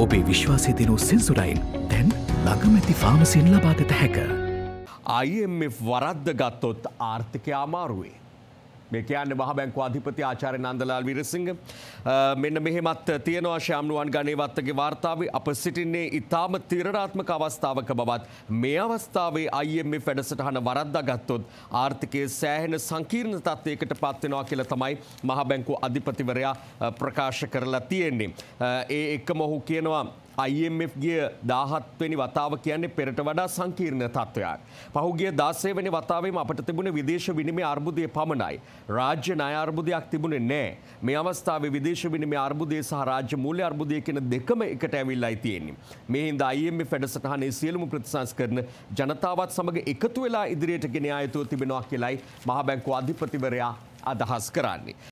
ඔබේ විශ්වාසය දෙනු සෙන්සුරයින් දැන් ළඟමැති ෆාමසින් ලබාගත හැක. IMF වරද්ද ගත්තොත් ආර්ථිකය අමාරුවේ. මේ කියන්න මහ බැංකු අධිපති ආචාර්ය නන්දලාල් වීරසිංහ මෙන්න මෙහෙමත් තියෙනවා ශ්‍යාම්නුවන් ගණේවත්තගේ වාර්තාවේ අප සිටින්නේ ඉතාම තීරණාත්මක අවස්ථාවක බවත් මේ අවස්ථාවේ IMF e වැඩසටහන වරද්දා ගත්තොත් ආර්ථිකයේ සෑහෙන සංකීර්ණ තත්ත්වයකට පත් වෙනවා කියලා තමයි මහ බැංකු අධිපතිවරයා ප්‍රකාශ කරලා තියෙන්නේ. ඒ එක්කම ඔහු කියනවා IMFගේ දාහත්වනි වතාව කියන්නේ පෙරට වඩා සංකීර්ණ තත්ත්වයක්. පහුගේ දාසේ වනි වතාවම අපට තිබුණ විදේශ විනිමේ අර්බුදය පමණයි. රාජ්‍ය නය අර්බුදයක් තිබුණේ නෑ. මේ අවස්ථාව විදේශ විනිමේ අර්බුදය සහ රාජ්‍ය මූල්‍ය අර්බුදය කියන දෙකම එකට ඇවිල්ලයි තියෙන්නේ. මේ හින්දා IMF වැඩසටහනේ සියලුම ප්‍රතිසංස්කරණ ජනතාවත් සමග එකතු වෙලා ඉදිරියට ගෙන ආයතෝ තිබෙනවා කියලයි මහ බැංකුව අධිපතිවරයා අදහස් කරන්නේ.